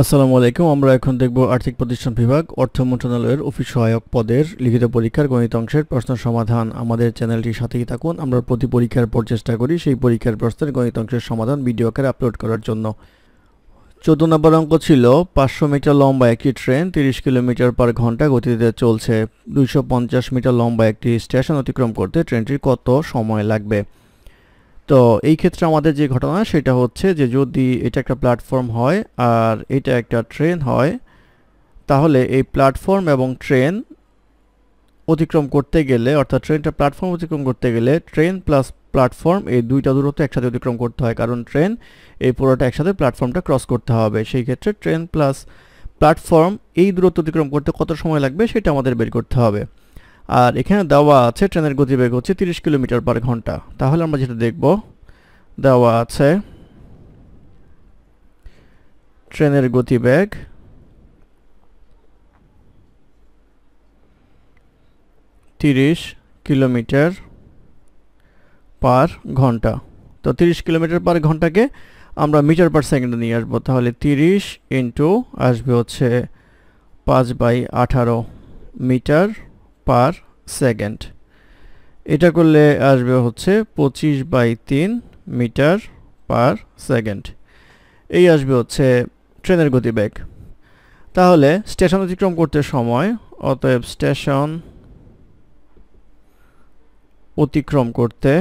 আসসালামু আলাইকুম আমরা এখন দেখব আর্থিক প্রতিষ্ঠান বিভাগ অর্থ মন্ত্রণালয়ের অফিস সহায়ক পদের লিখিত পরীক্ষার গণিত অংশের প্রশ্ন সমাধান আমাদের চ্যানেলটির সাথেই থাকুন আমরা প্রতি পরীক্ষার পর চেষ্টা করি সেই পরীক্ষার প্রশ্নের গণিত অংশের সমাধান ভিডিও আকারে আপলোড করার জন্য চোদ্দ নম্বর অঙ্ক ছিল পাঁচশো মিটার লম্বা একটি ট্রেন তিরিশ কিলোমিটার পার ঘন্টা গতিতে চলছে দুইশো মিটার লম্বা একটি স্টেশন অতিক্রম করতে ট্রেনটির কত সময় লাগবে তো এই ক্ষেত্রে আমাদের যে ঘটনা সেটা হচ্ছে যে যদি এটা একটা প্ল্যাটফর্ম হয় আর এটা একটা ট্রেন হয় তাহলে এই প্ল্যাটফর্ম এবং ট্রেন অতিক্রম করতে গেলে অর্থাৎ ট্রেনটা প্ল্যাটফর্ম অতিক্রম করতে গেলে ট্রেন প্লাস প্ল্যাটফর্ম এই দুইটা দূরত্ব একসাথে অতিক্রম করতে হয় কারণ ট্রেন এই পুরোটা একসাথে প্ল্যাটফর্মটা ক্রস করতে হবে সেই ক্ষেত্রে ট্রেন প্লাস প্ল্যাটফর্ম এই দূরত্ব অতিক্রম করতে কত সময় লাগবে সেটা আমাদের বের করতে হবে আর এখানে দেওয়া আছে ট্রেনের গতিবেগ হচ্ছে তিরিশ কিলোমিটার পার ঘন্টা তাহলে আমরা যেটা দেখব দেওয়া আছে ট্রেনের গতিবেগ তিরিশ কিলোমিটার পার ঘন্টা তো তিরিশ কিলোমিটার পার ঘন্টাকে আমরা মিটার পার সেকেন্ডে নিয়ে আসবো তাহলে তিরিশ ইন্টু আসবে হচ্ছে পাঁচ বাই আঠারো মিটার পার সেকেন্ড এটা করলে আসবে হচ্ছে পঁচিশ বাই তিন মিটার পার সেকেন্ড এই আসবে হচ্ছে ট্রেনের গতিবেগ তাহলে স্টেশন অতিক্রম করতে সময় অতএব স্টেশন অতিক্রম করতে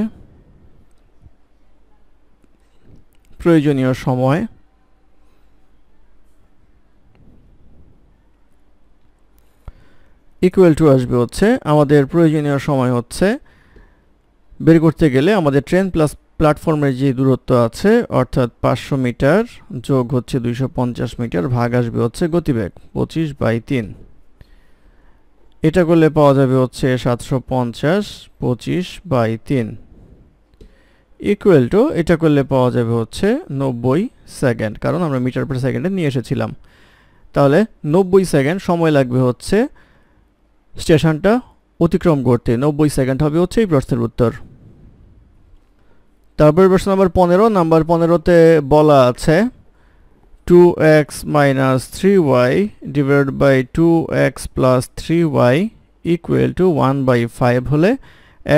প্রয়োজনীয় সময় ইকুয়াল টু আসবে হচ্ছে আমাদের প্রয়োজনীয় সময় হচ্ছে বের করতে গেলে আমাদের ট্রেন প্লাস প্ল্যাটফর্মের যে দূরত্ব আছে অর্থাৎ পাঁচশো মিটার যোগ হচ্ছে দুইশো মিটার ভাগ আসবে হচ্ছে গতিবেগ পঁচিশ বাই তিন এটা করলে পাওয়া যাবে হচ্ছে সাতশো পঞ্চাশ পঁচিশ বাই তিন ইকুয়াল টু এটা করলে পাওয়া যাবে হচ্ছে নব্বই সেকেন্ড কারণ আমরা মিটার পার সেকেন্ডে নিয়ে এসেছিলাম তাহলে নব্বই সেকেন্ড সময় লাগবে হচ্ছে স্টেশনটা অতিক্রম করতে নব্বই সেকেন্ড হবে হচ্ছে এই প্রশ্নের উত্তর তারপরে প্রশ্ন নম্বর পনেরো নাম্বার পনেরোতে বলা আছে two x minus three y divide by two x plus three y equal to one by five হলে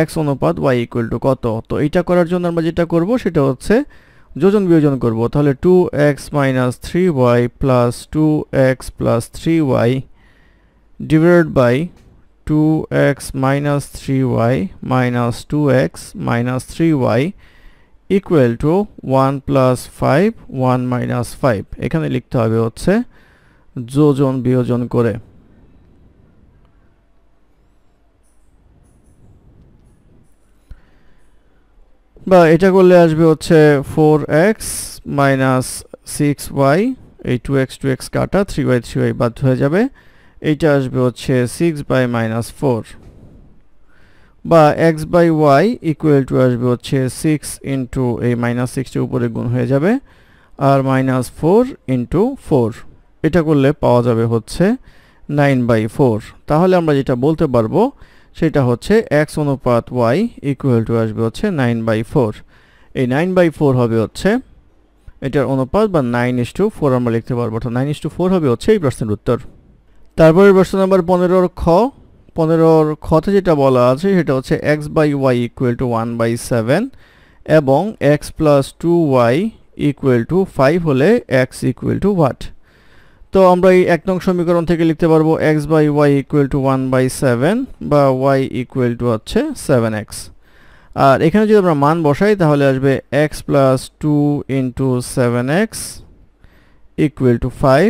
এক্স অনুপাত ওয়াই ইকুয়েল টু কত তো এটা করার জন্য আমরা যেটা করব সেটা হচ্ছে যোজন বিয়োজন করব তাহলে two x minus three y plus two x plus three y divide by 2x minus 3y minus 2x minus 3y equal to 1 plus 5 1 minus 5 এখানে লিখতে হবে হচ্ছে যোজন বিয়োজন করে বা এটা করলে আসবে হচ্ছে 4x minus 6y এই 2x 2x কাটা 3y 3y বাদ হয়ে যাবে এইটা আসবে হচ্ছে সিক্স বাই মাইনাস ফোর বা x by y equal to আসবে হচ্ছে সিক্স ইন্টু এই মাইনাস সিক্সটি উপরে গুণ হয়ে যাবে আর মাইনাস ফোর ইন্টু ফোর এটা করলে পাওয়া যাবে হচ্ছে নাইন বাই ফোর তাহলে আমরা যেটা বলতে পারবো সেটা হচ্ছে এক্স অনুপাত ওয়াই ইকুয়াল টু আসবে হচ্ছে নাইন বাই ফোর এই নাইন বাই ফোর হবে হচ্ছে এটার অনুপাত বা নাইন ইস টু ফোর আমরা লিখতে পারবো অর্থাৎ নাইন ইস টু ফোর হবে হচ্ছে এই প্রশ্নের উত্তর তারপরে প্রশ্ন নাম্বার পনেরোর খ পনেরোর খতে যেটা বলা আছে সেটা হচ্ছে x by y equal to one by seven এবং x plus two y equal to five হলে এক্স ইকুয়েল টু হোয়াট তো আমরা এই এক নং সমীকরণ থেকে লিখতে পারবো x by y equal to one by seven বা ওয়াই ইকুয়েল টু হচ্ছে সেভেন এক্স আর এখানে যদি আমরা মান বসাই তাহলে আসবে x plus two into seven x equal to five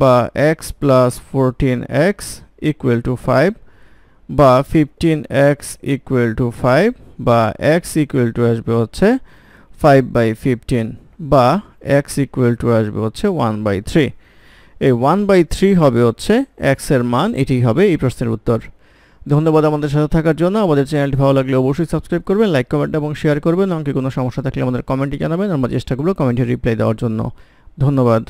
বা x plus fourteen x equal to five বা fifteen x equal to five বা এক্স ইকুয়েল টু আসবে হচ্ছে ফাইভ বাই ফিফটিন বা এক্স ইকুয়েল টু আসবে হচ্ছে ওয়ান বাই থ্রি এই one by three হবে হচ্ছে এক্সের মান এটি হবে এই প্রশ্নের উত্তর ধন্যবাদ আমাদের সাথে থাকার জন্য আমাদের চ্যানেলটি ভালো লাগলে অবশ্যই সাবস্ক্রাইব করবেন লাইক কমেন্ট এবং শেয়ার করবেন অঙ্কে কোনো সমস্যা থাকলে আমাদের কমেন্টে জানাবেন আমরা চেষ্টা করবো কমেন্টে রিপ্লাই দেওয়ার জন্য ধন্যবাদ